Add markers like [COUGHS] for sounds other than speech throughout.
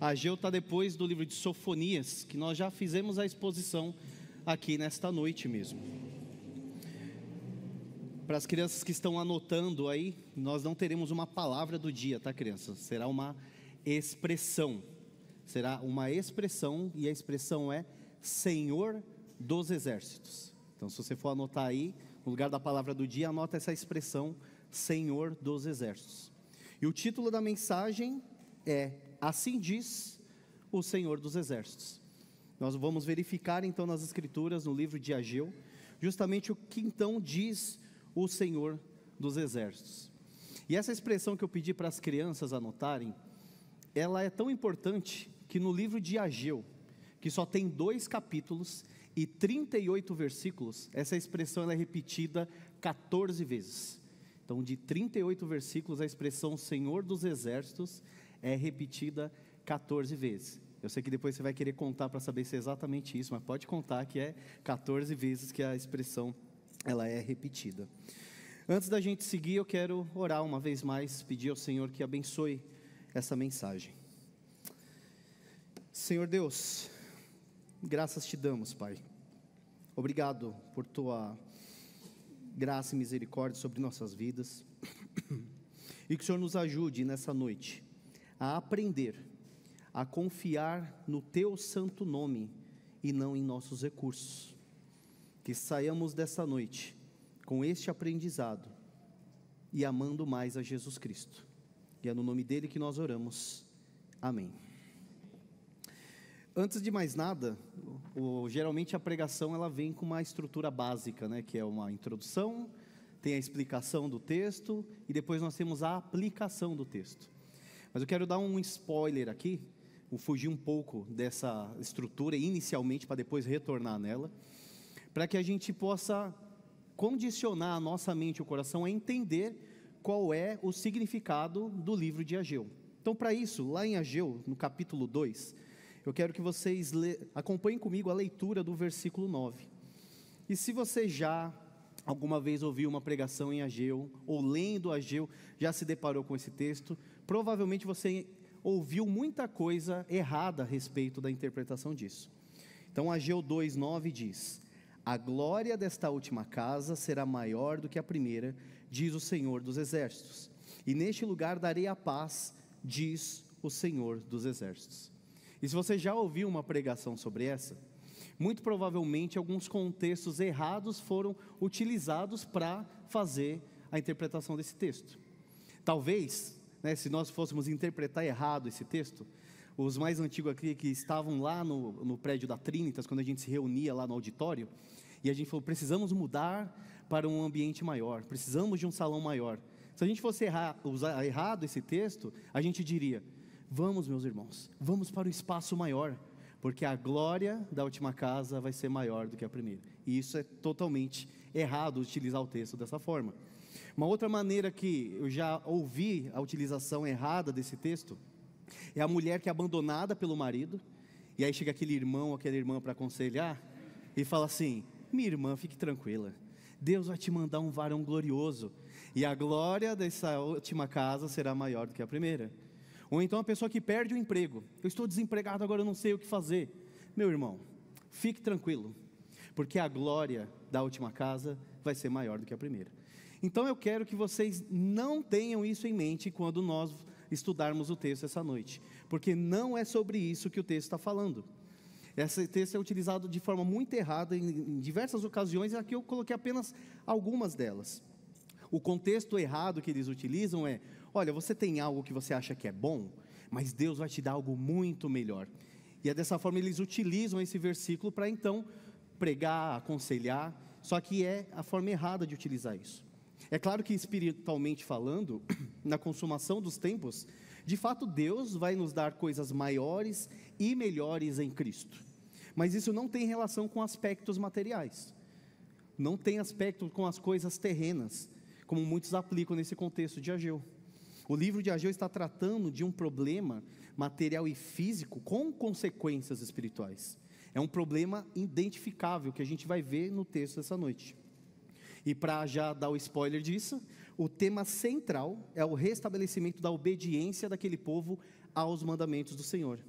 Ageu está depois do livro de Sofonias, que nós já fizemos a exposição aqui nesta noite mesmo. Para as crianças que estão anotando aí, nós não teremos uma palavra do dia, tá, crianças? Será uma expressão. Será uma expressão, e a expressão é Senhor dos Exércitos. Então, se você for anotar aí, no lugar da palavra do dia, anota essa expressão Senhor dos Exércitos. E o título da mensagem é Assim diz o Senhor dos Exércitos. Nós vamos verificar então nas Escrituras, no livro de Ageu, justamente o que então diz o Senhor dos Exércitos. E essa expressão que eu pedi para as crianças anotarem, ela é tão importante que no livro de Ageu, que só tem dois capítulos e 38 versículos, essa expressão é repetida 14 vezes. Então, de 38 versículos, a expressão Senhor dos Exércitos é repetida 14 vezes. Eu sei que depois você vai querer contar para saber se é exatamente isso, mas pode contar que é 14 vezes que a expressão ela é repetida. Antes da gente seguir, eu quero orar uma vez mais, pedir ao Senhor que abençoe essa mensagem. Senhor Deus, graças te damos, Pai. Obrigado por tua graça e misericórdia sobre nossas vidas. [COUGHS] E que o Senhor nos ajude nessa noite a aprender a confiar no teu santo nome e não em nossos recursos. Que saiamos dessa noite com este aprendizado e amando mais a Jesus Cristo. E é no nome dele que nós oramos. Amém. Antes de mais nada, o, geralmente a pregação ela vem com uma estrutura básica, né, que é uma introdução, tem a explicação do texto e depois nós temos a aplicação do texto. Mas eu quero dar um spoiler aqui, vou fugir um pouco dessa estrutura inicialmente para depois retornar nela, para que a gente possa condicionar a nossa mente e o coração a entender qual é o significado do livro de Ageu. Então, para isso, lá em Ageu, no capítulo 2, eu quero que vocês le... acompanhem comigo a leitura do versículo 9. E se você já alguma vez ouviu uma pregação em Ageu, ou lendo Ageu, já se deparou com esse texto, provavelmente você ouviu muita coisa errada a respeito da interpretação disso. Então, Ageu 2,9 diz: A glória desta última casa será maior do que a primeira, diz o Senhor dos Exércitos. E neste lugar darei a paz, diz o Senhor dos Exércitos. E se você já ouviu uma pregação sobre essa, muito provavelmente alguns contextos errados foram utilizados para fazer a interpretação desse texto. Talvez né, se nós fôssemos interpretar errado esse texto, os mais antigos aqui que estavam lá no, no prédio da Trinitas, quando a gente se reunia lá no auditório, e a gente falou: precisamos mudar para um ambiente maior, precisamos de um salão maior. Se a gente fosse errar, usar errado esse texto, a gente diria: vamos, meus irmãos, vamos para o um espaço maior, porque a glória da última casa vai ser maior do que a primeira. E isso é totalmente errado utilizar o texto dessa forma. Uma outra maneira que eu já ouvi a utilização errada desse texto é a mulher que é abandonada pelo marido, e aí chega aquele irmão, ou aquela irmã para aconselhar, e fala assim: Minha irmã, fique tranquila, Deus vai te mandar um varão glorioso, e a glória dessa última casa será maior do que a primeira. Ou então a pessoa que perde o emprego: Eu estou desempregado, agora eu não sei o que fazer. Meu irmão, fique tranquilo, porque a glória da última casa vai ser maior do que a primeira. Então eu quero que vocês não tenham isso em mente quando nós estudarmos o texto essa noite, porque não é sobre isso que o texto está falando. Esse texto é utilizado de forma muito errada em diversas ocasiões, e aqui eu coloquei apenas algumas delas. O contexto errado que eles utilizam é: olha, você tem algo que você acha que é bom, mas Deus vai te dar algo muito melhor. E é dessa forma eles utilizam esse versículo para então pregar, aconselhar, só que é a forma errada de utilizar isso. É claro que espiritualmente falando, [CLEARS THROAT] na consumação dos tempos, de fato Deus vai nos dar coisas maiores e melhores em Cristo. Mas isso não tem relação com aspectos materiais. Não tem aspecto com as coisas terrenas, como muitos aplicam nesse contexto de Ageu. O livro de Ageu está tratando de um problema material e físico com consequências espirituais. É um problema identificável que a gente vai ver no texto dessa noite. E para já dar o spoiler disso, o tema central é o restabelecimento da obediência daquele povo aos mandamentos do Senhor.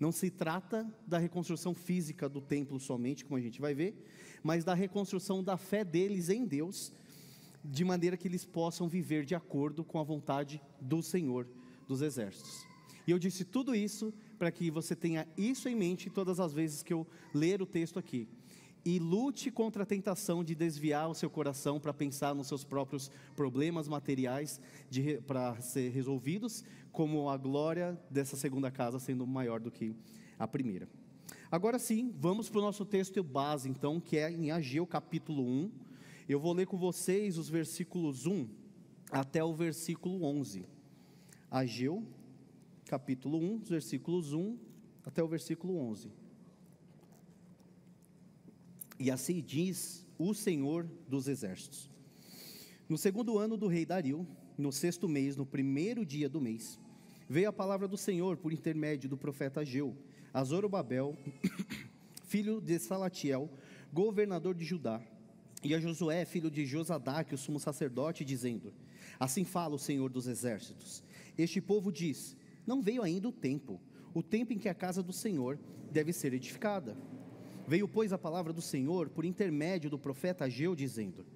Não se trata da reconstrução física do templo somente, como a gente vai ver, mas da reconstrução da fé deles em Deus, de maneira que eles possam viver de acordo com a vontade do Senhor dos Exércitos. E eu disse tudo isso para que você tenha isso em mente todas as vezes que eu ler o texto aqui e lute contra a tentação de desviar o seu coração para pensar nos seus próprios problemas materiais para ser resolvidos, como a glória dessa segunda casa sendo maior do que a primeira. Agora sim, vamos para o nosso texto base, então, que é em Ageu capítulo 1. Eu vou ler com vocês os versículos 1 até o versículo 11. Ageu, capítulo 1, versículos 1 até o versículo 11. E assim diz o Senhor dos Exércitos. No segundo ano do rei Dario, no sexto mês, no primeiro dia do mês, veio a palavra do Senhor por intermédio do profeta Ageu, a Zorobabel, [COUGHS] filho de Salatiel, governador de Judá, e a Josué, filho de Josadá, que o sumo sacerdote, dizendo: Assim fala o Senhor dos Exércitos. Este povo diz: Não veio ainda o tempo, o tempo em que a casa do Senhor deve ser edificada. Veio, pois, a palavra do Senhor por intermédio do profeta Ageu, dizendo: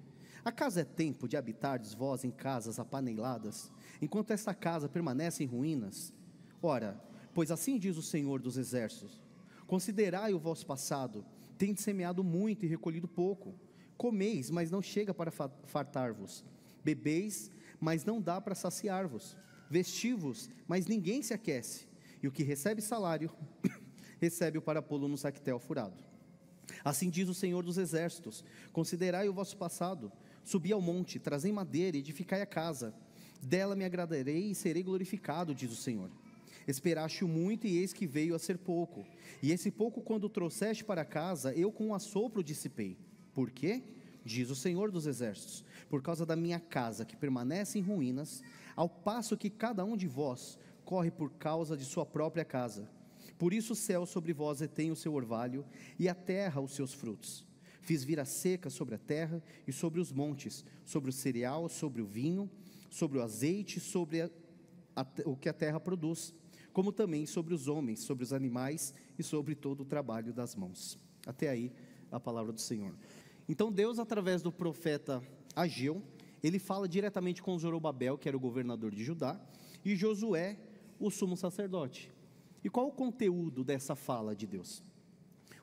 Acaso é tempo de habitardes vós em casas apaneiladas, enquanto esta casa permanece em ruínas? Ora, pois assim diz o Senhor dos Exércitos: Considerai o vosso passado, tendes semeado muito e recolhido pouco. Comeis, mas não chega para fartar-vos. Bebeis, mas não dá para saciar-vos. Vestivos, mas ninguém se aquece. E o que recebe salário, [COUGHS] recebe-o para pô-lo no saquetel furado. Assim diz o Senhor dos Exércitos: Considerai o vosso passado, subi ao monte, trazei madeira e edificai a casa. Dela me agradarei e serei glorificado, diz o Senhor. Esperaste o muito e eis que veio a ser pouco. E esse pouco, quando trouxeste para casa, eu com um assopro dissipei. Por quê? Diz o Senhor dos Exércitos: Por causa da minha casa que permanece em ruínas, ao passo que cada um de vós corre por causa de sua própria casa por isso o céu sobre vós detém o seu orvalho, e a terra os seus frutos. Fiz vir a seca sobre a terra e sobre os montes, sobre o cereal, sobre o vinho, sobre o azeite, sobre a, a, o que a terra produz, como também sobre os homens, sobre os animais e sobre todo o trabalho das mãos. Até aí a palavra do Senhor. Então Deus, através do profeta Ageu, ele fala diretamente com Zorobabel, que era o governador de Judá, e Josué, o sumo sacerdote. E qual o conteúdo dessa fala de Deus?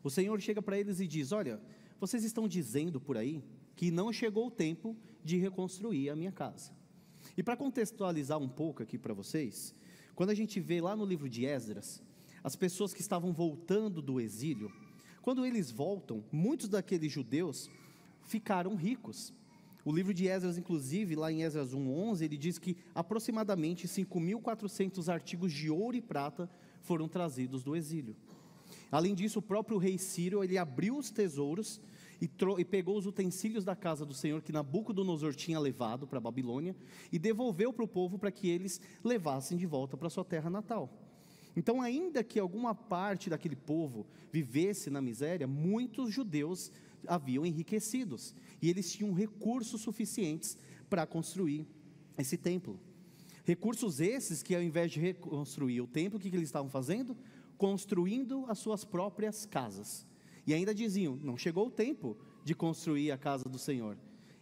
O Senhor chega para eles e diz: Olha, vocês estão dizendo por aí que não chegou o tempo de reconstruir a minha casa. E para contextualizar um pouco aqui para vocês, quando a gente vê lá no livro de Esdras, as pessoas que estavam voltando do exílio, quando eles voltam, muitos daqueles judeus ficaram ricos. O livro de Esdras, inclusive, lá em Esdras 1.11, ele diz que aproximadamente 5.400 artigos de ouro e prata foram trazidos do exílio. Além disso, o próprio rei Sírio, ele abriu os tesouros e, e, pegou os utensílios da casa do Senhor que Nabucodonosor tinha levado para a Babilônia e devolveu para o povo para que eles levassem de volta para sua terra natal. Então, ainda que alguma parte daquele povo vivesse na miséria, muitos judeus haviam enriquecidos e eles tinham recursos suficientes para construir esse templo. Recursos esses que, ao invés de reconstruir o templo, o que, que eles estavam fazendo? Construindo as suas próprias casas. E ainda diziam: não chegou o tempo de construir a casa do Senhor.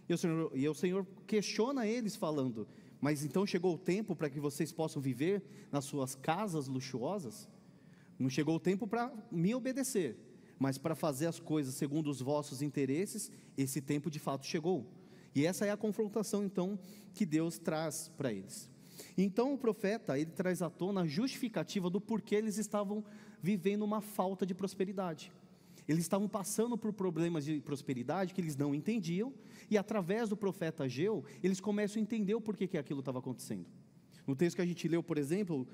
E o Senhor, e o Senhor questiona eles, falando: mas então chegou o tempo para que vocês possam viver nas suas casas luxuosas? Não chegou o tempo para me obedecer, mas para fazer as coisas segundo os vossos interesses, esse tempo de fato chegou. E essa é a confrontação então que Deus traz para eles. Então o profeta, ele traz à tona a justificativa do porquê eles estavam vivendo uma falta de prosperidade. Eles estavam passando por problemas de prosperidade que eles não entendiam, e através do profeta Geu, eles começam a entender o porquê que aquilo estava acontecendo. No texto que a gente leu, por exemplo,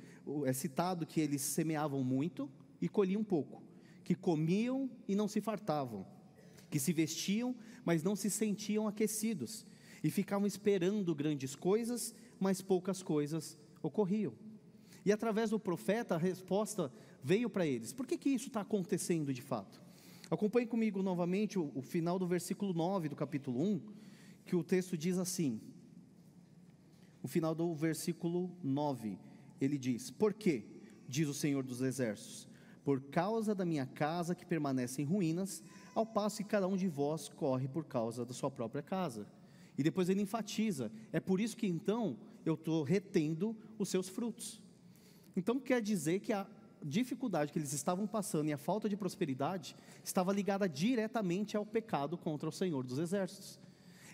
é citado que eles semeavam muito e colhiam pouco, que comiam e não se fartavam, que se vestiam, mas não se sentiam aquecidos, e ficavam esperando grandes coisas mas poucas coisas ocorriam. E através do profeta, a resposta veio para eles. Por que, que isso está acontecendo de fato? Acompanhe comigo novamente o, o, final do versículo 9 do capítulo 1, que o texto diz assim. O final do versículo 9, ele diz: Por quê? Diz o Senhor dos Exércitos: Por causa da minha casa que permanece em ruínas, ao passo que cada um de vós corre por causa da sua própria casa. E depois ele enfatiza: é por isso que então eu estou retendo os seus frutos. Então quer dizer que a dificuldade que eles estavam passando e a falta de prosperidade estava ligada diretamente ao pecado contra o Senhor dos Exércitos.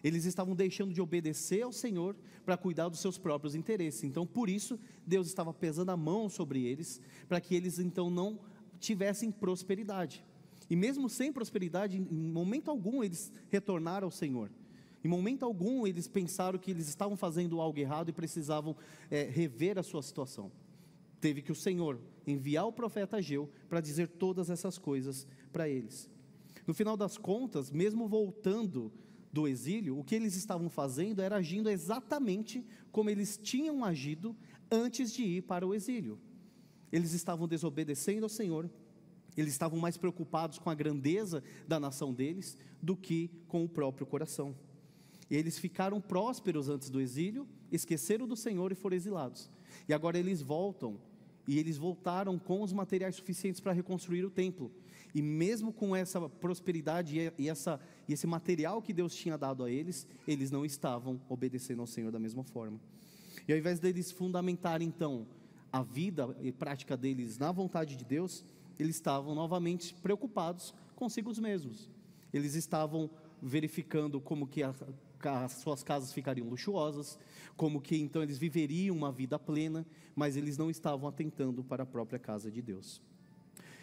Eles estavam deixando de obedecer ao Senhor para cuidar dos seus próprios interesses. Então, por isso, Deus estava pesando a mão sobre eles, para que eles então não tivessem prosperidade. E mesmo sem prosperidade, em momento algum eles retornaram ao Senhor. Em momento algum, eles pensaram que eles estavam fazendo algo errado e precisavam é, rever a sua situação. Teve que o Senhor enviar o profeta Ageu para dizer todas essas coisas para eles. No final das contas, mesmo voltando do exílio, o que eles estavam fazendo era agindo exatamente como eles tinham agido antes de ir para o exílio. Eles estavam desobedecendo ao Senhor, eles estavam mais preocupados com a grandeza da nação deles do que com o próprio coração. E eles ficaram prósperos antes do exílio, esqueceram do Senhor e foram exilados. E agora eles voltam. E eles voltaram com os materiais suficientes para reconstruir o templo. E mesmo com essa prosperidade e, essa, e esse material que Deus tinha dado a eles, eles não estavam obedecendo ao Senhor da mesma forma. E ao invés deles fundamentarem então a vida e prática deles na vontade de Deus, eles estavam novamente preocupados consigo mesmos. Eles estavam verificando como que a as suas casas ficariam luxuosas, como que então eles viveriam uma vida plena, mas eles não estavam atentando para a própria casa de Deus.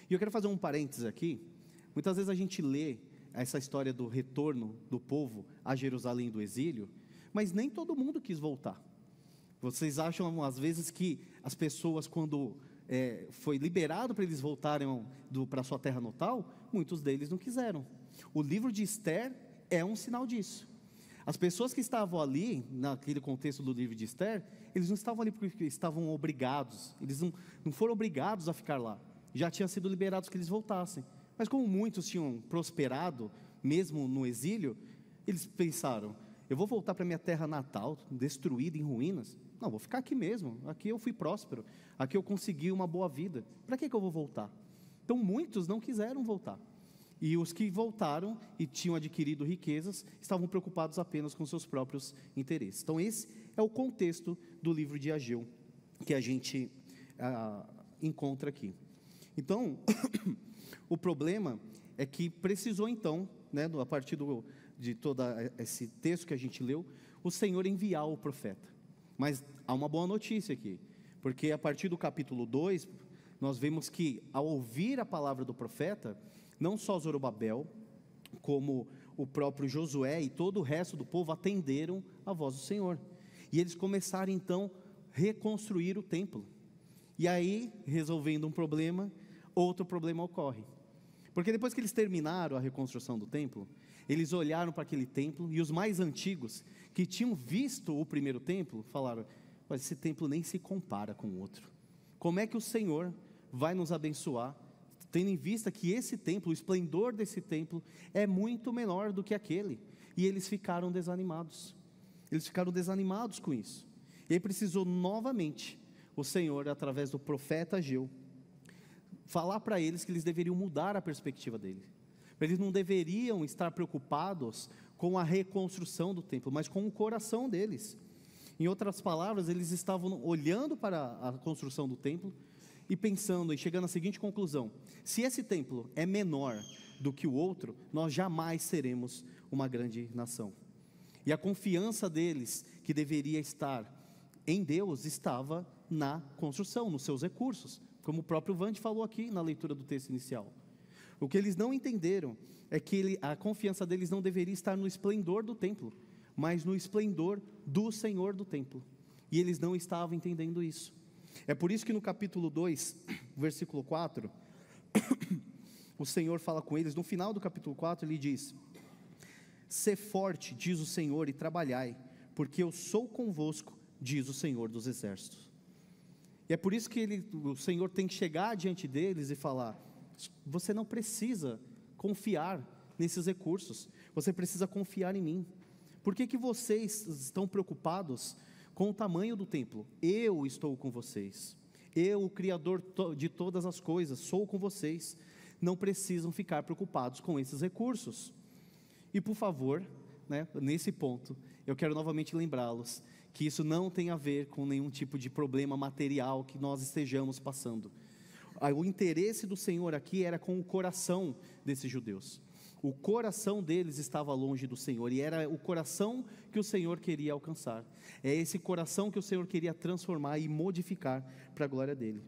E eu quero fazer um parênteses aqui. Muitas vezes a gente lê essa história do retorno do povo a Jerusalém do exílio, mas nem todo mundo quis voltar. Vocês acham às vezes que as pessoas, quando é, foi liberado para eles voltarem para sua terra natal, muitos deles não quiseram. O livro de Esther é um sinal disso. As pessoas que estavam ali, naquele contexto do livro de Esther, eles não estavam ali porque estavam obrigados, eles não, não foram obrigados a ficar lá. Já tinham sido liberados que eles voltassem. Mas como muitos tinham prosperado, mesmo no exílio, eles pensaram: eu vou voltar para minha terra natal, destruída, em ruínas. Não, vou ficar aqui mesmo. Aqui eu fui próspero. Aqui eu consegui uma boa vida. Para que, que eu vou voltar? Então muitos não quiseram voltar. E os que voltaram e tinham adquirido riquezas estavam preocupados apenas com seus próprios interesses. Então, esse é o contexto do livro de Ageu que a gente ah, encontra aqui. Então, [COUGHS] o problema é que precisou, então, né, a partir do, de todo esse texto que a gente leu, o Senhor enviar o profeta. Mas há uma boa notícia aqui, porque a partir do capítulo 2, nós vemos que, ao ouvir a palavra do profeta, não só Zorobabel, como o próprio Josué e todo o resto do povo atenderam a voz do Senhor. E eles começaram então a reconstruir o templo. E aí, resolvendo um problema, outro problema ocorre. Porque depois que eles terminaram a reconstrução do templo, eles olharam para aquele templo e os mais antigos, que tinham visto o primeiro templo, falaram: Mas esse templo nem se compara com o outro. Como é que o Senhor vai nos abençoar tendo em vista que esse templo, o esplendor desse templo, é muito menor do que aquele. E eles ficaram desanimados. Eles ficaram desanimados com isso. E aí precisou novamente o Senhor, através do profeta Geu, falar para eles que eles deveriam mudar a perspectiva dele. Eles não deveriam estar preocupados com a reconstrução do templo, mas com o coração deles. Em outras palavras, eles estavam olhando para a construção do templo e pensando e chegando à seguinte conclusão: se esse templo é menor do que o outro, nós jamais seremos uma grande nação. E a confiança deles, que deveria estar em Deus, estava na construção, nos seus recursos, como o próprio Vande falou aqui na leitura do texto inicial. O que eles não entenderam é que ele, a confiança deles não deveria estar no esplendor do templo, mas no esplendor do Senhor do templo. E eles não estavam entendendo isso. É por isso que no capítulo 2, [CLEARS THROAT] versículo 4, [CLEARS THROAT] o Senhor fala com eles, no final do capítulo 4, ele diz: Ser forte, diz o Senhor, e trabalhai, porque eu sou convosco, diz o Senhor dos exércitos. E é por isso que ele, o Senhor tem que chegar diante deles e falar: Você não precisa confiar nesses recursos, você precisa confiar em mim. Por que, que vocês estão preocupados com o tamanho do templo: Eu estou com vocês. Eu, o Criador de todas as coisas, sou com vocês. Não precisam ficar preocupados com esses recursos. E por favor, né, nesse ponto, eu quero novamente lembrá-los que isso não tem a ver com nenhum tipo de problema material que nós estejamos passando. Ah, o interesse do Senhor aqui era com o coração desses judeus. O coração deles estava longe do Senhor e era o coração que o Senhor queria alcançar. É esse coração que o Senhor queria transformar e modificar para a glória dele.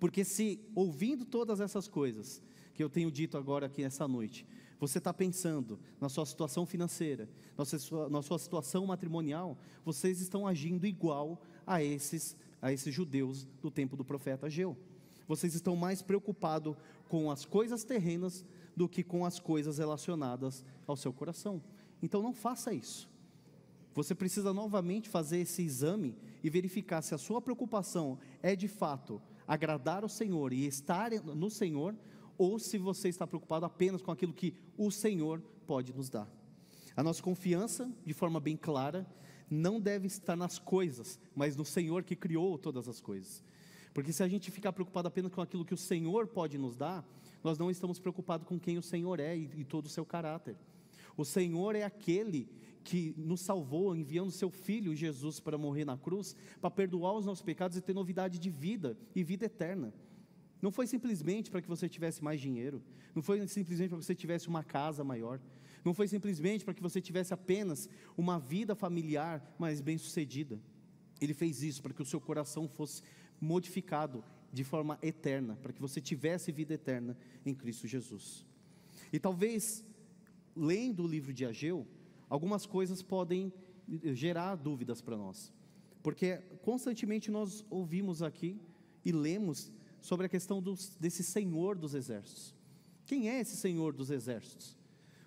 Porque se ouvindo todas essas coisas que eu tenho dito agora aqui nessa noite, você está pensando na sua situação financeira, na sua, na sua situação matrimonial, vocês estão agindo igual a esses a esses judeus do tempo do profeta Ageu. Vocês estão mais preocupados com as coisas terrenas do que com as coisas relacionadas ao seu coração. Então não faça isso. Você precisa novamente fazer esse exame e verificar se a sua preocupação é de fato agradar o Senhor e estar no Senhor, ou se você está preocupado apenas com aquilo que o Senhor pode nos dar. A nossa confiança, de forma bem clara, não deve estar nas coisas, mas no Senhor que criou todas as coisas. Porque se a gente ficar preocupado apenas com aquilo que o Senhor pode nos dar, nós não estamos preocupados com quem o Senhor é e, e todo o seu caráter. O Senhor é aquele que nos salvou enviando seu filho Jesus para morrer na cruz, para perdoar os nossos pecados e ter novidade de vida e vida eterna. Não foi simplesmente para que você tivesse mais dinheiro, não foi simplesmente para que você tivesse uma casa maior, não foi simplesmente para que você tivesse apenas uma vida familiar mais bem-sucedida. Ele fez isso para que o seu coração fosse modificado de forma eterna, para que você tivesse vida eterna em Cristo Jesus. E talvez, lendo o livro de Ageu, algumas coisas podem eh, gerar dúvidas para nós, porque constantemente nós ouvimos aqui e lemos sobre a questão dos, desse Senhor dos Exércitos. Quem é esse Senhor dos Exércitos?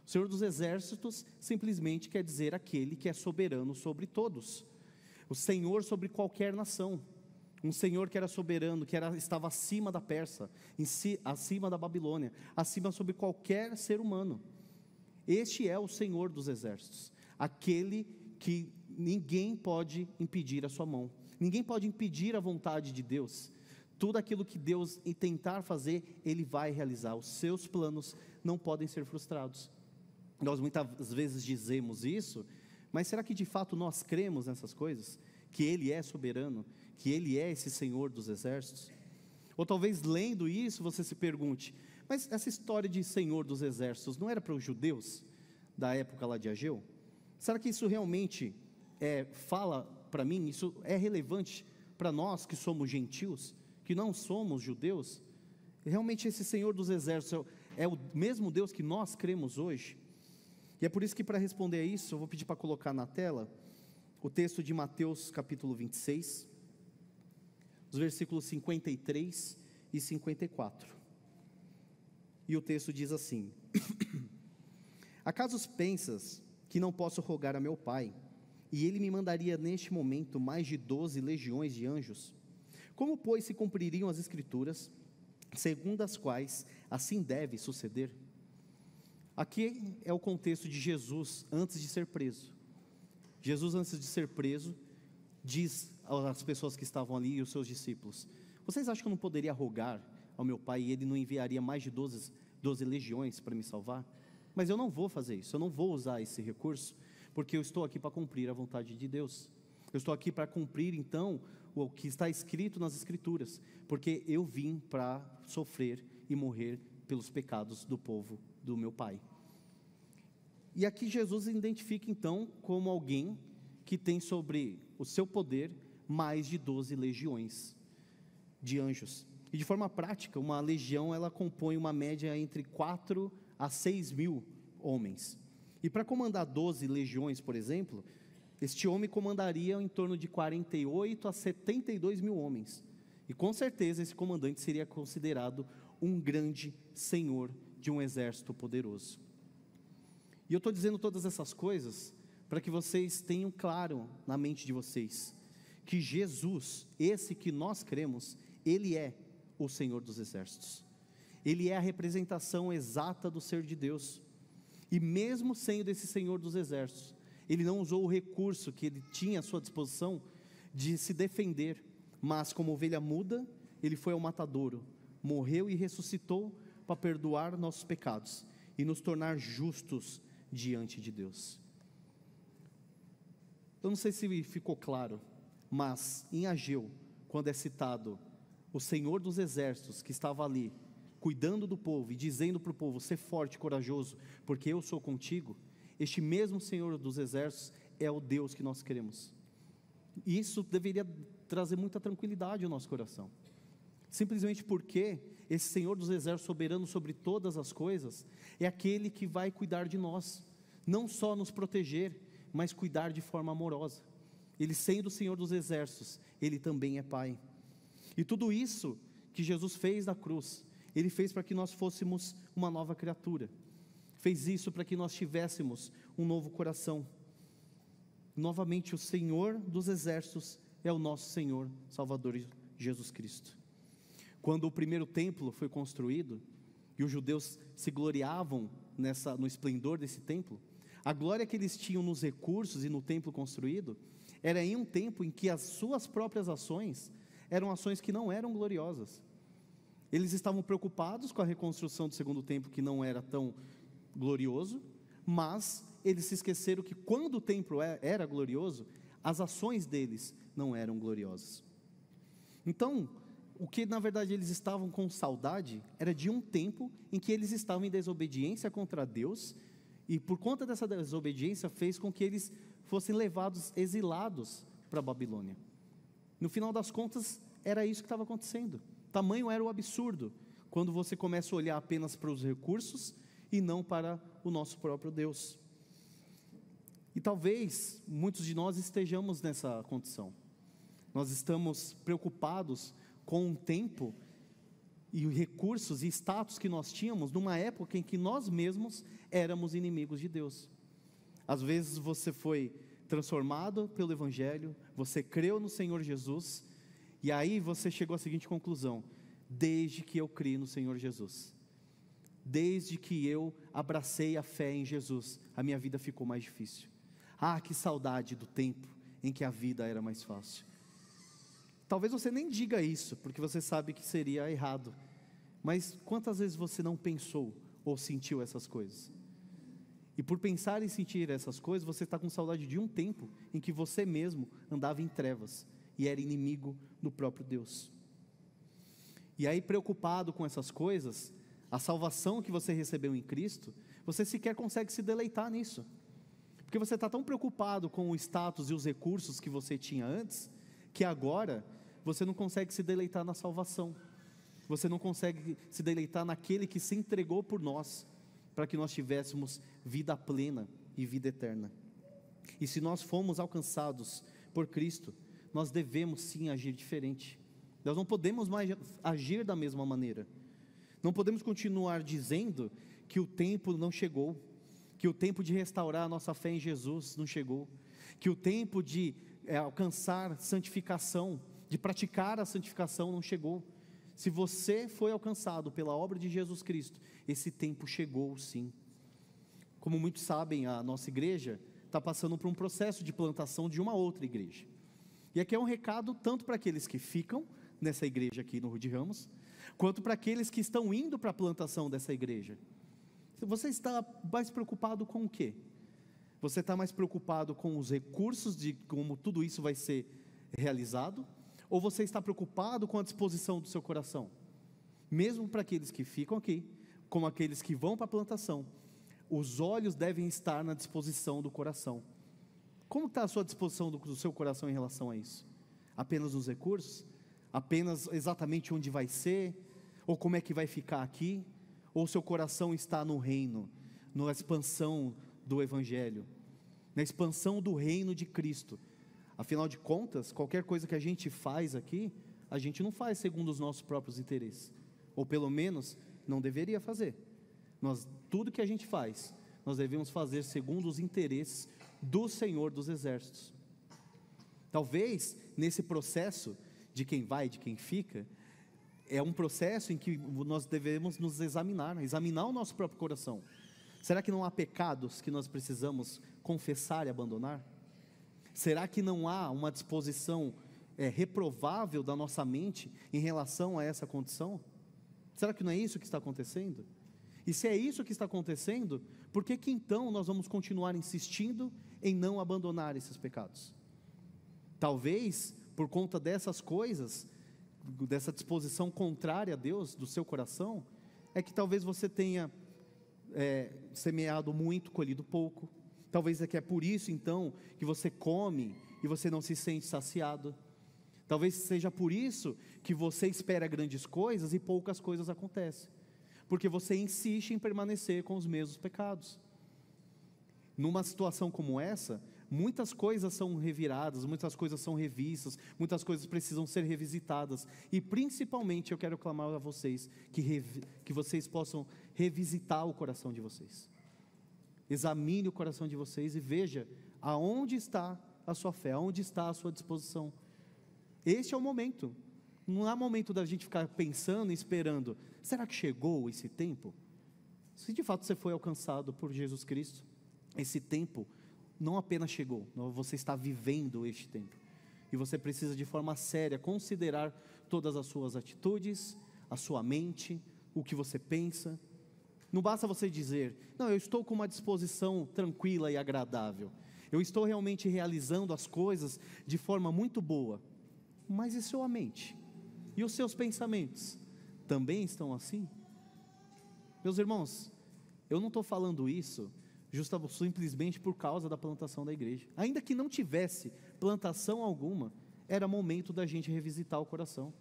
O Senhor dos Exércitos simplesmente quer dizer aquele que é soberano sobre todos, o Senhor sobre qualquer nação um Senhor que era soberano, que era, estava acima da Pérsia, si, acima da Babilônia, acima sobre qualquer ser humano. Este é o Senhor dos exércitos, aquele que ninguém pode impedir a sua mão, ninguém pode impedir a vontade de Deus. Tudo aquilo que Deus tentar fazer, Ele vai realizar. Os seus planos não podem ser frustrados. Nós muitas vezes dizemos isso, mas será que de fato nós cremos nessas coisas? Que Ele é soberano? que Ele é esse Senhor dos exércitos? Ou talvez lendo isso você se pergunte: mas essa história de Senhor dos exércitos não era para os judeus da época lá de Ageu? Será que isso realmente é, fala para mim? Isso é relevante para nós que somos gentios, que não somos judeus? Realmente esse Senhor dos exércitos é, é o mesmo Deus que nós cremos hoje? E é por isso que para responder a isso, eu vou pedir para colocar na tela o texto de Mateus capítulo 26 os versículos 53 e 54. E o texto diz assim: [COUGHS] Acaso pensas que não posso rogar a meu Pai, e ele me mandaria neste momento mais de doze legiões de anjos? Como, pois, se cumpririam as Escrituras, segundo as quais assim deve suceder? Aqui é o contexto de Jesus antes de ser preso. Jesus, antes de ser preso, diz as pessoas que estavam ali e os seus discípulos: Vocês acham que eu não poderia rogar ao meu pai e ele não enviaria mais de 12, 12 legiões para me salvar? Mas eu não vou fazer isso, eu não vou usar esse recurso, porque eu estou aqui para cumprir a vontade de Deus. Eu estou aqui para cumprir então o que está escrito nas Escrituras, porque eu vim para sofrer e morrer pelos pecados do povo do meu pai. E aqui Jesus identifica então como alguém que tem sobre o seu poder mais de 12 legiões de anjos. E de forma prática, uma legião ela compõe uma média entre 4 a 6 mil homens. E para comandar 12 legiões, por exemplo, este homem comandaria em torno de 48 a 72 mil homens. E com certeza esse comandante seria considerado um grande senhor de um exército poderoso. E eu estou dizendo todas essas coisas para que vocês tenham claro na mente de vocês que Jesus, esse que nós cremos, ele é o Senhor dos exércitos. Ele é a representação exata do ser de Deus. E mesmo sendo esse Senhor dos exércitos, ele não usou o recurso que ele tinha à sua disposição de se defender, mas como ovelha muda, ele foi ao matadouro, morreu e ressuscitou para perdoar nossos pecados e nos tornar justos diante de Deus. Eu não sei se ficou claro, mas em Ageu, quando é citado o Senhor dos exércitos que estava ali, cuidando do povo e dizendo para o povo: ser forte, corajoso, porque eu sou contigo. Este mesmo Senhor dos exércitos é o Deus que nós queremos. E isso deveria trazer muita tranquilidade ao nosso coração. Simplesmente porque esse Senhor dos exércitos soberano sobre todas as coisas é aquele que vai cuidar de nós, não só nos proteger, mas cuidar de forma amorosa ele sendo o Senhor dos exércitos, ele também é Pai. E tudo isso que Jesus fez na cruz, ele fez para que nós fôssemos uma nova criatura, fez isso para que nós tivéssemos um novo coração. Novamente, o Senhor dos exércitos é o nosso Senhor, Salvador Jesus Cristo. Quando o primeiro templo foi construído e os judeus se gloriavam nessa, no esplendor desse templo, a glória que eles tinham nos recursos e no templo construído era em um tempo em que as suas próprias ações eram ações que não eram gloriosas. Eles estavam preocupados com a reconstrução do segundo templo que não era tão glorioso, mas eles se esqueceram que quando o templo é, era glorioso, as ações deles não eram gloriosas. Então, o que na verdade eles estavam com saudade era de um tempo em que eles estavam em desobediência contra Deus, e por conta dessa desobediência fez com que eles fossem levados exilados para a Babilônia. No final das contas, era isso que estava acontecendo. Tamanho era o absurdo quando você começa a olhar apenas para os recursos e não para o nosso próprio Deus. E talvez muitos de nós estejamos nessa condição. Nós estamos preocupados com o tempo e recursos e status que nós tínhamos numa época em que nós mesmos éramos inimigos de Deus. Às vezes você foi transformado pelo Evangelho, você creu no Senhor Jesus, e aí você chegou à seguinte conclusão: desde que eu criei no Senhor Jesus, desde que eu abracei a fé em Jesus, a minha vida ficou mais difícil. Ah, que saudade do tempo em que a vida era mais fácil. Talvez você nem diga isso, porque você sabe que seria errado. Mas quantas vezes você não pensou ou sentiu essas coisas? E por pensar e sentir essas coisas, você está com saudade de um tempo em que você mesmo andava em trevas e era inimigo do próprio Deus. E aí, preocupado com essas coisas, a salvação que você recebeu em Cristo, você sequer consegue se deleitar nisso. Porque você está tão preocupado com o status e os recursos que você tinha antes, que agora você não consegue se deleitar na salvação. Você não consegue se deleitar naquele que se entregou por nós para que nós tivéssemos vida plena e vida eterna. E se nós fomos alcançados por Cristo, nós devemos sim agir diferente. Nós não podemos mais agir da mesma maneira. Não podemos continuar dizendo que o tempo não chegou, que o tempo de restaurar a nossa fé em Jesus não chegou, que o tempo de é, alcançar santificação, de praticar a santificação não chegou. Se você foi alcançado pela obra de Jesus Cristo esse tempo chegou sim. Como muitos sabem, a nossa igreja está passando por um processo de plantação de uma outra igreja. E aqui é um recado tanto para aqueles que ficam nessa igreja aqui no Rio de Ramos, quanto para aqueles que estão indo para a plantação dessa igreja. Você está mais preocupado com o quê? Você está mais preocupado com os recursos de como tudo isso vai ser realizado? Ou você está preocupado com a disposição do seu coração? Mesmo para aqueles que ficam aqui, como aqueles que vão para a plantação, os olhos devem estar na disposição do coração. Como está a sua disposição do, do seu coração em relação a isso? Apenas nos recursos? Apenas exatamente onde vai ser? Ou como é que vai ficar aqui? Ou seu coração está no reino, na expansão do Evangelho, na expansão do reino de Cristo? Afinal de contas, qualquer coisa que a gente faz aqui, a gente não faz segundo os nossos próprios interesses. Ou pelo menos não deveria fazer. Nós, tudo que a gente faz, nós devemos fazer segundo os interesses do Senhor dos Exércitos. Talvez nesse processo de quem vai, e de quem fica, é um processo em que nós devemos nos examinar, examinar o nosso próprio coração. Será que não há pecados que nós precisamos confessar e abandonar? Será que não há uma disposição é, reprovável da nossa mente em relação a essa condição? Será que não é isso que está acontecendo? E se é isso que está acontecendo, por que, que então nós vamos continuar insistindo em não abandonar esses pecados? Talvez por conta dessas coisas, dessa disposição contrária a Deus do seu coração, é que talvez você tenha é, semeado muito, colhido pouco. Talvez é que é por isso então que você come e você não se sente saciado. Talvez seja por isso que você espera grandes coisas e poucas coisas acontecem, porque você insiste em permanecer com os mesmos pecados. Numa situação como essa, muitas coisas são reviradas, muitas coisas são revistas, muitas coisas precisam ser revisitadas. E principalmente eu quero clamar a vocês que, que vocês possam revisitar o coração de vocês. Examine o coração de vocês e veja aonde está a sua fé, aonde está a sua disposição este é o momento. Não há momento da gente ficar pensando e esperando. Será que chegou esse tempo? Se de fato você foi alcançado por Jesus Cristo, esse tempo não apenas chegou, você está vivendo este tempo. E você precisa de forma séria considerar todas as suas atitudes, a sua mente, o que você pensa. Não basta você dizer, não, eu estou com uma disposição tranquila e agradável. Eu estou realmente realizando as coisas de forma muito boa. Mas e sua mente? E os seus pensamentos? Também estão assim? Meus irmãos, eu não estou falando isso justa, simplesmente por causa da plantação da igreja. Ainda que não tivesse plantação alguma, era momento da gente revisitar o coração.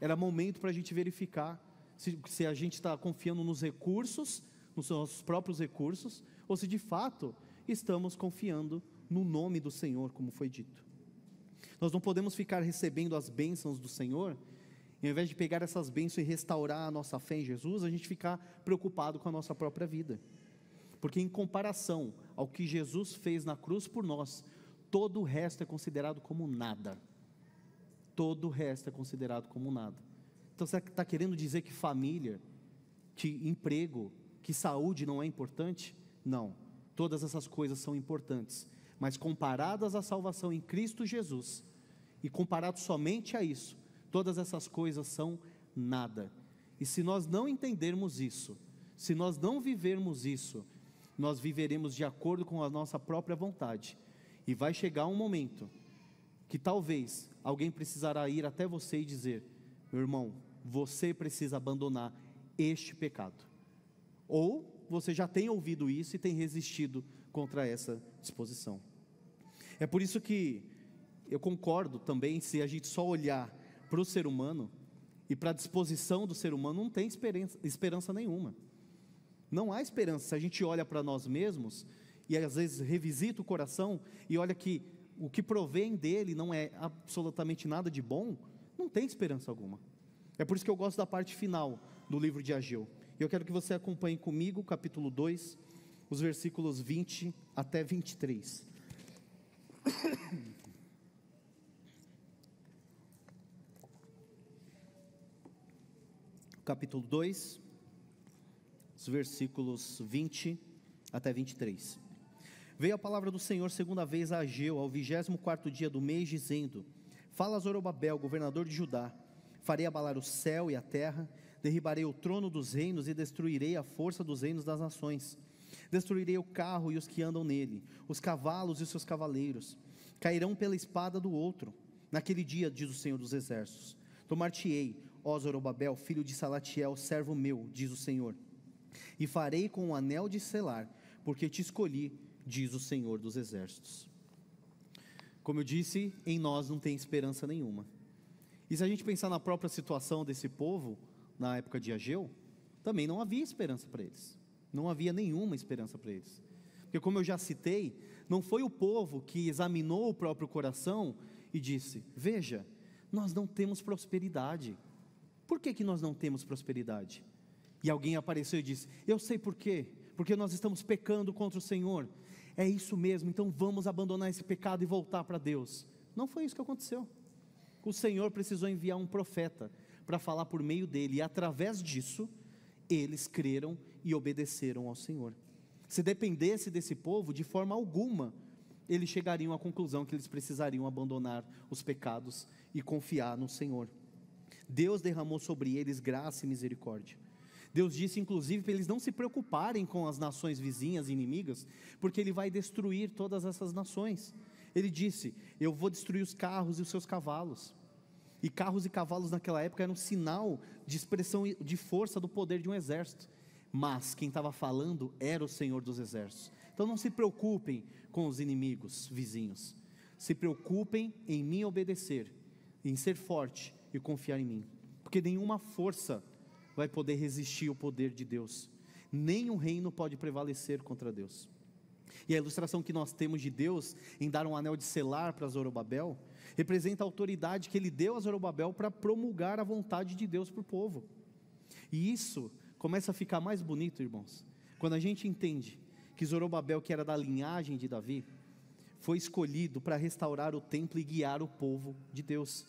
Era momento para a gente verificar se, se a gente está confiando nos recursos, nos nossos próprios recursos, ou se de fato estamos confiando no nome do Senhor, como foi dito. Nós não podemos ficar recebendo as bênçãos do Senhor, e ao invés de pegar essas bênçãos e restaurar a nossa fé em Jesus, a gente ficar preocupado com a nossa própria vida. Porque em comparação ao que Jesus fez na cruz por nós, todo o resto é considerado como nada. Todo o resto é considerado como nada. Então você está querendo dizer que família, que emprego, que saúde não é importante? Não. Todas essas coisas são importantes mas comparadas à salvação em Cristo Jesus, e comparado somente a isso, todas essas coisas são nada. E se nós não entendermos isso, se nós não vivermos isso, nós viveremos de acordo com a nossa própria vontade. E vai chegar um momento que talvez alguém precisará ir até você e dizer: meu irmão, você precisa abandonar este pecado. Ou você já tem ouvido isso e tem resistido contra essa disposição. É por isso que eu concordo também, se a gente só olhar para o ser humano e para a disposição do ser humano, não tem esperança, esperança nenhuma. Não há esperança. Se a gente olha para nós mesmos e às vezes revisita o coração e olha que o que provém dele não é absolutamente nada de bom, não tem esperança alguma. É por isso que eu gosto da parte final do livro de Ageu. Eu quero que você acompanhe comigo, capítulo 2, os versículos 20 até 23. [COUGHS] Capítulo 2, os versículos 20 até 23. Veio a palavra do Senhor segunda vez a Ageu, ao vigésimo quarto dia do mês, dizendo: Fala a Zorobabel, governador de Judá, farei abalar o céu e a terra, derribarei o trono dos reinos e destruirei a força dos reinos das nações Destruirei o carro e os que andam nele, os cavalos e os seus cavaleiros. Cairão pela espada do outro. Naquele dia, diz o Senhor dos Exércitos: Tomar-te-ei, ó Zorobabel, filho de Salatiel, servo meu, diz o Senhor. E farei com o anel de selar, porque te escolhi, diz o Senhor dos Exércitos. Como eu disse, em nós não tem esperança nenhuma. E se a gente pensar na própria situação desse povo, na época de Ageu, também não havia esperança para eles. Não havia nenhuma esperança para eles. Porque, como eu já citei, não foi o povo que examinou o próprio coração e disse: Veja, nós não temos prosperidade. Por que, que nós não temos prosperidade? E alguém apareceu e disse: Eu sei por quê. Porque nós estamos pecando contra o Senhor. É isso mesmo, então vamos abandonar esse pecado e voltar para Deus. Não foi isso que aconteceu. O Senhor precisou enviar um profeta para falar por meio dele, e através disso, eles creram e obedeceram ao Senhor. Se dependesse desse povo, de forma alguma, eles chegariam à conclusão que eles precisariam abandonar os pecados e confiar no Senhor. Deus derramou sobre eles graça e misericórdia. Deus disse, inclusive, para eles não se preocuparem com as nações vizinhas e inimigas, porque Ele vai destruir todas essas nações. Ele disse: Eu vou destruir os carros e os seus cavalos. E carros e cavalos naquela época eram um sinal de expressão de força do poder de um exército. Mas quem estava falando era o Senhor dos Exércitos. Então não se preocupem com os inimigos vizinhos. Se preocupem em mim obedecer, em ser forte e confiar em mim. Porque nenhuma força vai poder resistir ao poder de Deus. Nem o reino pode prevalecer contra Deus. E a ilustração que nós temos de Deus em dar um anel de selar para Zorobabel representa a autoridade que ele deu a Zorobabel para promulgar a vontade de Deus para o povo. E isso começa a ficar mais bonito, irmãos, quando a gente entende que Zorobabel, que era da linhagem de Davi, foi escolhido para restaurar o templo e guiar o povo de Deus.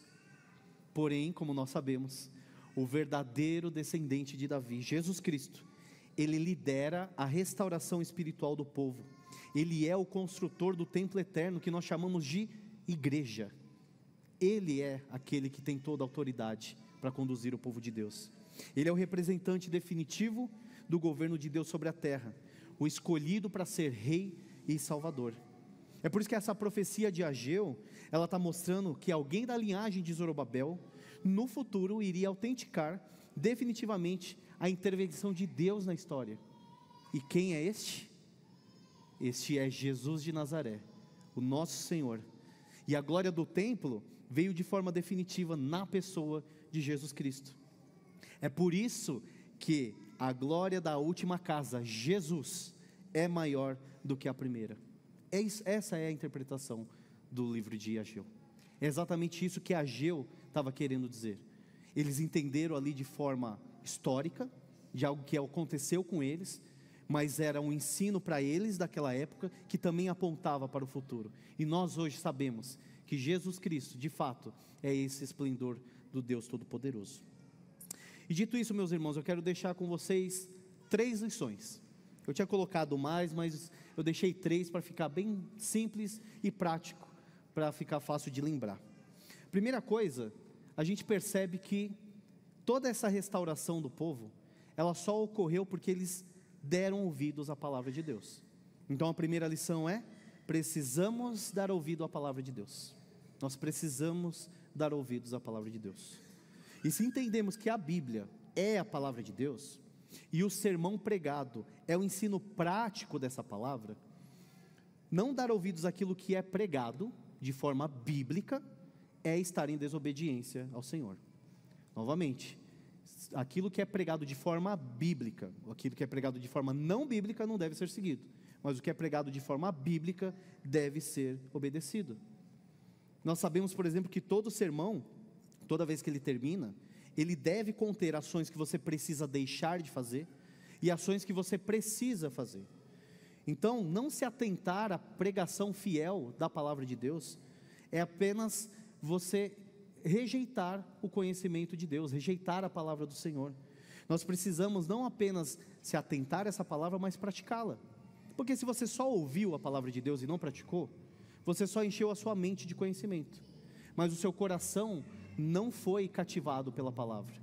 Porém, como nós sabemos, o verdadeiro descendente de Davi, Jesus Cristo, ele lidera a restauração espiritual do povo ele é o construtor do templo eterno que nós chamamos de igreja. Ele é aquele que tem toda a autoridade para conduzir o povo de Deus. Ele é o representante definitivo do governo de Deus sobre a terra, o escolhido para ser rei e salvador. É por isso que essa profecia de Ageu, ela está mostrando que alguém da linhagem de Zorobabel, no futuro, iria autenticar definitivamente a intervenção de Deus na história. E quem é este? Este é Jesus de Nazaré, o nosso Senhor. E a glória do templo veio de forma definitiva na pessoa de Jesus Cristo. É por isso que a glória da última casa, Jesus, é maior do que a primeira. É isso, essa é a interpretação do livro de Ageu. É exatamente isso que Ageu estava querendo dizer. Eles entenderam ali de forma histórica, de algo que aconteceu com eles, mas era um ensino para eles daquela época que também apontava para o futuro. E nós hoje sabemos que Jesus Cristo, de fato, é esse esplendor do Deus Todo-Poderoso. E dito isso, meus irmãos, eu quero deixar com vocês três lições. Eu tinha colocado mais, mas eu deixei três para ficar bem simples e prático, para ficar fácil de lembrar. Primeira coisa, a gente percebe que toda essa restauração do povo, ela só ocorreu porque eles deram ouvidos à palavra de Deus. Então a primeira lição é: precisamos dar ouvido à palavra de Deus. Nós precisamos dar ouvidos à palavra de Deus. E se entendemos que a Bíblia é a palavra de Deus, e o sermão pregado é o ensino prático dessa palavra, não dar ouvidos àquilo que é pregado de forma bíblica é estar em desobediência ao Senhor. Novamente, aquilo que é pregado de forma bíblica, aquilo que é pregado de forma não bíblica não deve ser seguido, mas o que é pregado de forma bíblica deve ser obedecido. Nós sabemos, por exemplo, que todo sermão, toda vez que ele termina, ele deve conter ações que você precisa deixar de fazer e ações que você precisa fazer. Então, não se atentar à pregação fiel da palavra de Deus é apenas você rejeitar o conhecimento de Deus, rejeitar a palavra do Senhor. Nós precisamos não apenas se atentar a essa palavra, mas praticá-la. Porque se você só ouviu a palavra de Deus e não praticou, você só encheu a sua mente de conhecimento, mas o seu coração não foi cativado pela palavra.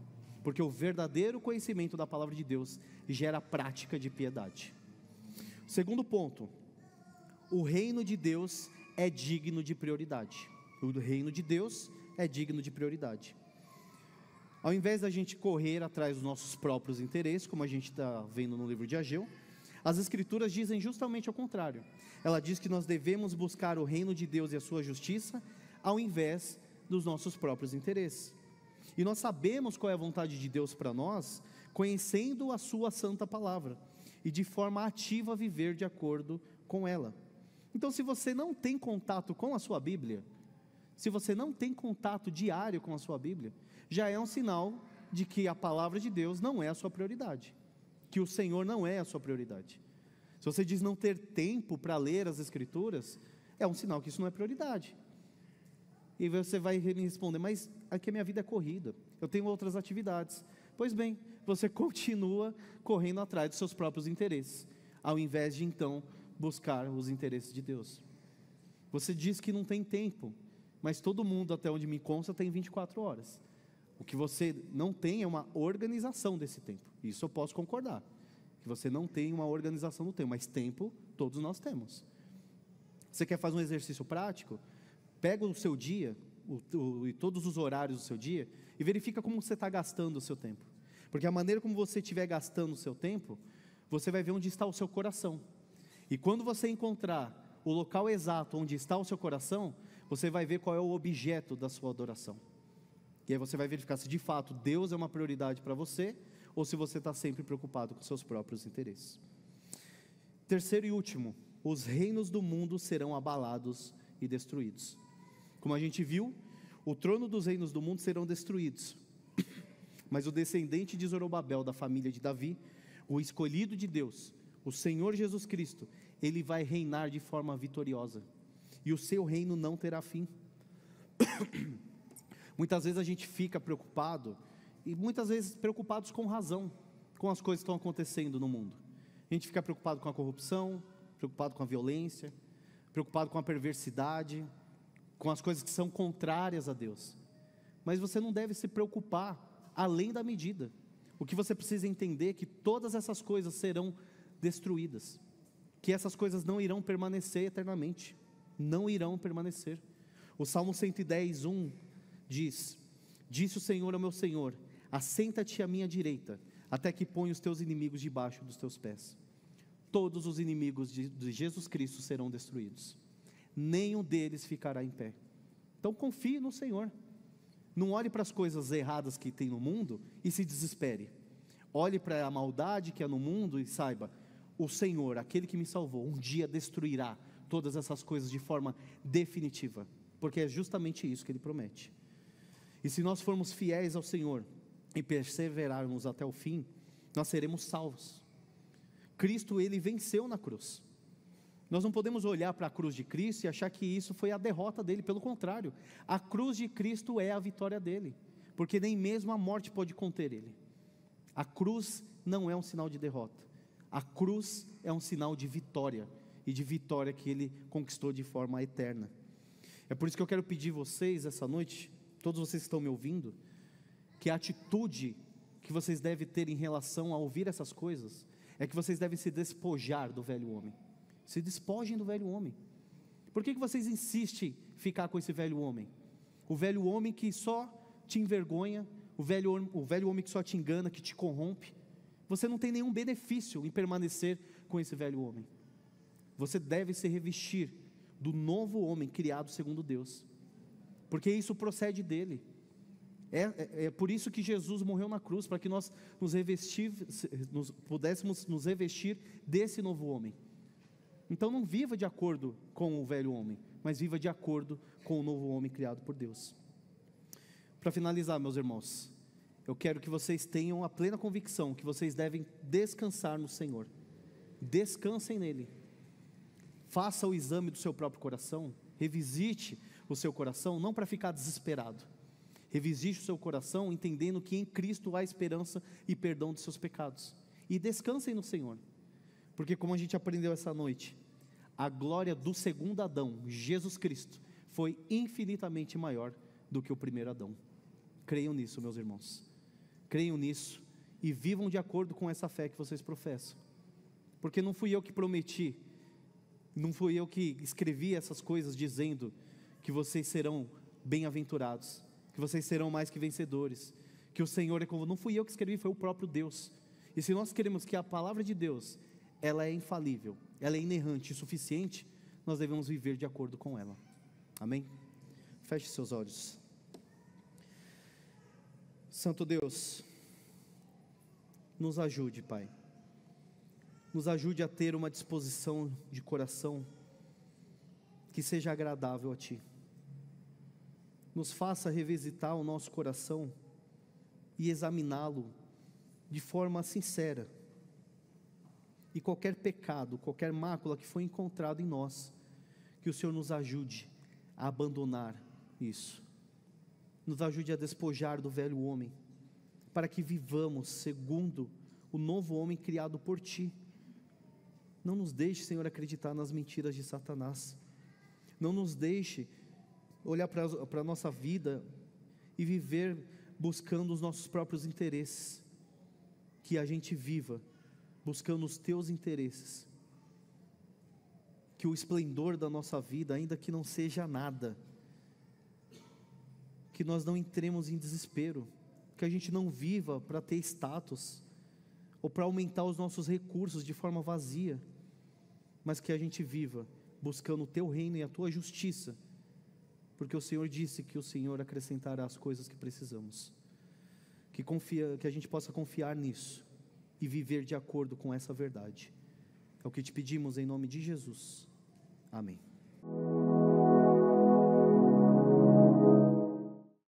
Porque o verdadeiro conhecimento da palavra de Deus gera prática de piedade. Segundo ponto, o reino de Deus é digno de prioridade. O reino de Deus é digno de prioridade. Ao invés da gente correr atrás dos nossos próprios interesses, como a gente está vendo no livro de Ageu, as Escrituras dizem justamente ao contrário. Ela diz que nós devemos buscar o reino de Deus e a sua justiça, ao invés dos nossos próprios interesses. E nós sabemos qual é a vontade de Deus para nós, conhecendo a Sua santa palavra e de forma ativa viver de acordo com ela. Então, se você não tem contato com a sua Bíblia, se você não tem contato diário com a sua Bíblia, já é um sinal de que a palavra de Deus não é a sua prioridade, que o Senhor não é a sua prioridade. Se você diz não ter tempo para ler as Escrituras, é um sinal que isso não é prioridade. E você vai me responder, mas aqui a minha vida é corrida, eu tenho outras atividades. Pois bem, você [LAUGHS] continua correndo atrás dos seus próprios interesses, ao invés de então buscar os interesses de Deus. Você diz que não tem tempo, mas todo mundo, até onde me consta, tem 24 horas. O que você não tem é uma organização desse tempo. Isso eu posso concordar. Que você não tem uma organização do tempo, mas tempo todos nós temos. Você quer fazer um exercício prático? Pega o seu dia o, o, e todos os horários do seu dia e verifica como você está gastando o seu tempo. Porque a maneira como você estiver gastando o seu tempo, você vai ver onde está o seu coração. E quando você encontrar o local exato onde está o seu coração, você vai ver qual é o objeto da sua adoração. E aí você vai verificar se de fato Deus é uma prioridade para você ou se você está sempre preocupado com seus próprios interesses. Terceiro e último, os reinos do mundo serão abalados e destruídos. Como a gente viu, o trono dos reinos do mundo serão destruídos. [COUGHS] Mas o descendente de Zorobabel, da família de Davi, o escolhido de Deus, o Senhor Jesus Cristo, ele vai reinar de forma vitoriosa e o seu reino não terá fim. [COUGHS] muitas vezes a gente fica preocupado, e muitas vezes preocupados com razão, com as coisas que estão acontecendo no mundo. A gente fica preocupado com a corrupção, preocupado com a violência, preocupado com a perversidade, com as coisas que são contrárias a Deus. Mas você não deve se preocupar além da medida. O que você precisa entender é que todas essas coisas serão destruídas, que essas coisas não irão permanecer eternamente não irão permanecer. O Salmo 110, 1 diz: Disse o Senhor ao meu Senhor: Assenta-te à minha direita, até que ponha os teus inimigos debaixo dos teus pés. Todos os inimigos de, Jesus Cristo serão destruídos, nenhum deles ficará em pé. Então confie no Senhor. Não olhe para as coisas erradas que tem no mundo e se desespere. Olhe para a maldade que há no mundo e saiba: o Senhor, aquele que me salvou, um dia destruirá todas essas coisas de forma definitiva, porque é justamente isso que ele promete. E se nós formos fiéis ao Senhor e perseverarmos até o fim, nós seremos salvos. Cristo, ele venceu na cruz. Nós não podemos olhar para a cruz de Cristo e achar que isso foi a derrota dele, pelo contrário, a cruz de Cristo é a vitória dele, porque nem mesmo a morte pode conter ele. A cruz não é um sinal de derrota, a cruz é um sinal de vitória e de vitória que ele conquistou de forma eterna. É por isso que eu quero pedir vocês essa noite, todos vocês que estão me ouvindo, que a atitude que vocês devem ter em relação a ouvir essas coisas é que vocês devem se despojar do velho homem. Se despojem do velho homem. Por que, que vocês insistem ficar com esse velho homem? O velho homem que só te envergonha, o velho, o velho homem que só te engana, que te corrompe. Você não tem nenhum benefício em permanecer com esse velho homem. Você deve se revestir do novo homem criado segundo Deus, porque isso procede dele. É, é, é por isso que Jesus morreu na cruz, para que nós nos, nos pudéssemos nos revestir desse novo homem. Então não viva de acordo com o velho homem, mas viva de acordo com o novo homem criado por Deus. Para finalizar, meus irmãos, eu quero que vocês tenham a plena convicção que vocês devem descansar no Senhor. Descansem nele. Faça o exame do seu próprio coração, revisite o seu coração, não para ficar desesperado. Revisite o seu coração entendendo que em Cristo há esperança e perdão dos seus pecados. E descansem no Senhor. Porque como a gente aprendeu essa noite, a glória do segundo Adão, Jesus Cristo, foi infinitamente maior do que o primeiro Adão. Creiam nisso, meus irmãos. Creiam nisso e vivam de acordo com essa fé que vocês professam. Porque não fui eu que prometi não fui eu que escrevi essas coisas dizendo que vocês serão bem-aventurados, que vocês serão mais que vencedores, que o Senhor é convosco. Não fui eu que escrevi, foi o próprio Deus. E se nós queremos que a palavra de Deus, ela é infalível, ela é inerrante e suficiente, nós devemos viver de acordo com ela. Amém? Feche seus olhos. Santo Deus, nos ajude, Pai nos ajude a ter uma disposição de coração que seja agradável a Ti. Nos faça revisitar o nosso coração e examiná-lo de forma sincera. E qualquer pecado, qualquer mácula que foi encontrado em nós, que o Senhor nos ajude a abandonar isso. Nos ajude a despojar do velho homem, para que vivamos segundo o novo homem criado por Ti não nos deixe, Senhor, acreditar nas mentiras de Satanás. Não nos deixe olhar para a nossa vida e viver buscando os nossos próprios interesses. Que a gente viva buscando os teus interesses. Que o esplendor da nossa vida, ainda que não seja nada, que nós não entremos em desespero, que a gente não viva para ter status ou para aumentar os nossos recursos de forma vazia, mas que a gente viva buscando o teu reino e a tua justiça, porque o Senhor disse que o Senhor acrescentará as coisas que precisamos. Que, confia, que a gente possa confiar nisso e viver de acordo com essa verdade. É o que te pedimos em nome de Jesus. Amém.